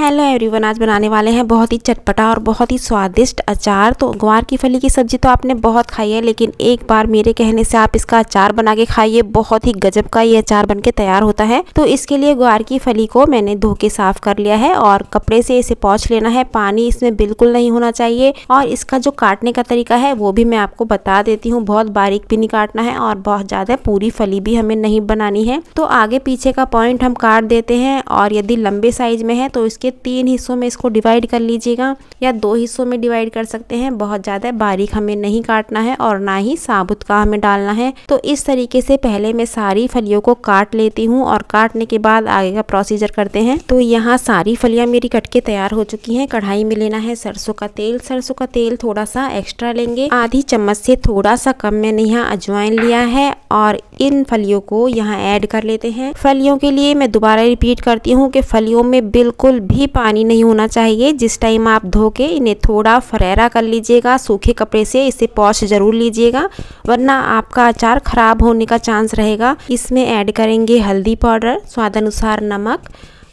hello everyone आज बनाने वाले हैं बहुत ही चटपटा और बहुत ही स्वादिष्ट अचार तो ग्वार की फली की सब्ज़ी तो आपने बहुत खाई है लेकिन एक बार मेरे कहने से आप इसका अचार बना के खाइए बहुत ही गजब का ये अचार बन के तैयार होता है तो इसके लिए ग्वार की फली को मैंने धो के साफ कर लिया है और कपड़े से इसे पौछ लेना है पानी इसमें बिल्कुल नहीं होना चाहिए और इसका जो काटने का तरीका है वो भी मैं आपको बता देती हूँ बहुत बारीक भी नहीं काटना है और बहुत ज़्यादा पूरी फली भी हमें नहीं बनानी है तो आगे पीछे का पॉइंट हम काट देते हैं और यदि लंबे साइज में है तो इसके के तीन हिस्सों में इसको डिवाइड कर लीजिएगा या दो हिस्सों में डिवाइड कर सकते हैं बहुत ज़्यादा बारीक हमें नहीं काटना है और ना ही साबुत का हमें डालना है तो इस तरीके से पहले मैं सारी फलियों को काट लेती हूँ और काटने के बाद आगे का प्रोसीजर करते हैं तो यहाँ सारी फलियाँ मेरी कट के तैयार हो चुकी हैं कढ़ाई में लेना है सरसों का तेल सरसों का तेल थोड़ा सा एक्स्ट्रा लेंगे आधी चम्मच से थोड़ा सा कम मैंने यहाँ अजवाइन लिया है और इन फलियों को यहाँ ऐड कर लेते हैं फलियों के लिए मैं दोबारा रिपीट करती हूँ कि फलियों में बिल्कुल भी पानी नहीं होना चाहिए जिस टाइम आप धो के इन्हें थोड़ा फरेरा कर लीजिएगा सूखे कपड़े से इसे पॉश ज़रूर लीजिएगा वरना आपका अचार ख़राब होने का चांस रहेगा इसमें ऐड करेंगे हल्दी पाउडर अनुसार नमक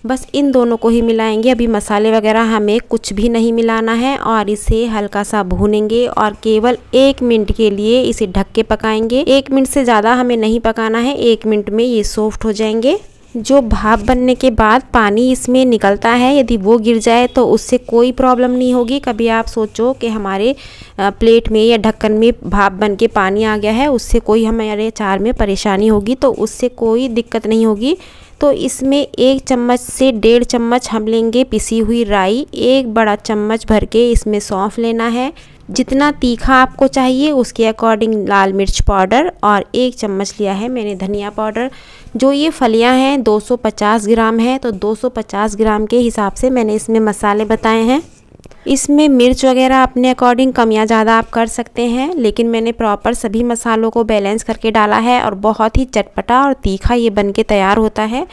बस इन दोनों को ही मिलाएंगे अभी मसाले वगैरह हमें कुछ भी नहीं मिलाना है और इसे हल्का सा भूनेंगे और केवल एक मिनट के लिए इसे ढक के पकाएंगे एक मिनट से ज़्यादा हमें नहीं पकाना है एक मिनट में ये सॉफ्ट हो जाएंगे जो भाप बनने के बाद पानी इसमें निकलता है यदि वो गिर जाए तो उससे कोई प्रॉब्लम नहीं होगी कभी आप सोचो कि हमारे प्लेट में या ढक्कन में भाप बन के पानी आ गया है उससे कोई हमारे अचार में परेशानी होगी तो उससे कोई दिक्कत नहीं होगी तो इसमें एक चम्मच से डेढ़ चम्मच हम लेंगे पिसी हुई राई एक बड़ा चम्मच भर के इसमें सौंफ लेना है जितना तीखा आपको चाहिए उसके अकॉर्डिंग लाल मिर्च पाउडर और एक चम्मच लिया है मैंने धनिया पाउडर जो ये फलियां हैं 250 ग्राम है तो 250 ग्राम के हिसाब से मैंने इसमें मसाले बताए हैं इसमें मिर्च वगैरह अपने अकॉर्डिंग कम या ज़्यादा आप कर सकते हैं लेकिन मैंने प्रॉपर सभी मसालों को बैलेंस करके डाला है और बहुत ही चटपटा और तीखा ये बन के तैयार होता है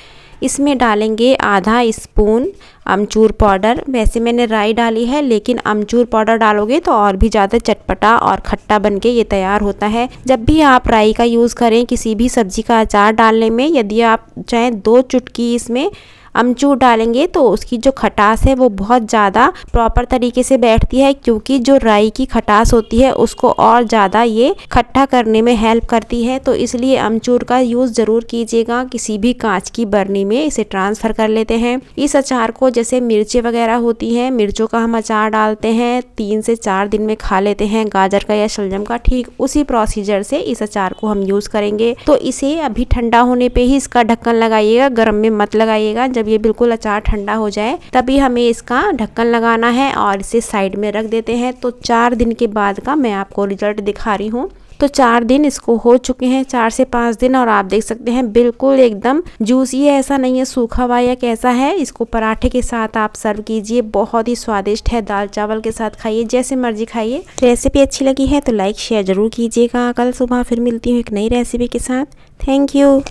इसमें डालेंगे आधा स्पून अमचूर पाउडर वैसे मैंने राई डाली है लेकिन अमचूर पाउडर डालोगे तो और भी ज़्यादा चटपटा और खट्टा बन के ये तैयार होता है जब भी आप राई का यूज़ करें किसी भी सब्जी का अचार डालने में यदि आप चाहें दो चुटकी इसमें अमचूर डालेंगे तो उसकी जो खटास है वो बहुत ज़्यादा प्रॉपर तरीके से बैठती है क्योंकि जो राई की खटास होती है उसको और ज़्यादा ये खट्टा करने में हेल्प करती है तो इसलिए अमचूर का यूज़ ज़रूर कीजिएगा किसी भी कांच की बर्नी में इसे ट्रांसफ़र कर लेते हैं इस अचार को जैसे मिर्चें वगैरह होती हैं मिर्चों का हम अचार डालते हैं तीन से चार दिन में खा लेते हैं गाजर का या शलजम का ठीक उसी प्रोसीजर से इस अचार को हम यूज़ करेंगे तो इसे अभी ठंडा होने पर ही इसका ढक्कन लगाइएगा गर्म में मत लगाइएगा जब ये बिल्कुल अचार ठंडा हो जाए तभी हमें इसका ढक्कन लगाना है और इसे साइड में रख देते हैं तो चार दिन के बाद का मैं आपको रिजल्ट दिखा रही हूँ तो चार दिन इसको हो चुके हैं चार से पाँच दिन और आप देख सकते हैं बिल्कुल एकदम जूसी ये ऐसा नहीं है सूखा हुआ या कैसा है इसको पराठे के साथ आप सर्व कीजिए बहुत ही स्वादिष्ट है दाल चावल के साथ खाइए जैसे मर्जी खाइए रेसिपी अच्छी लगी है तो लाइक शेयर जरूर कीजिएगा कल सुबह फिर मिलती हूँ एक नई रेसिपी के साथ थैंक यू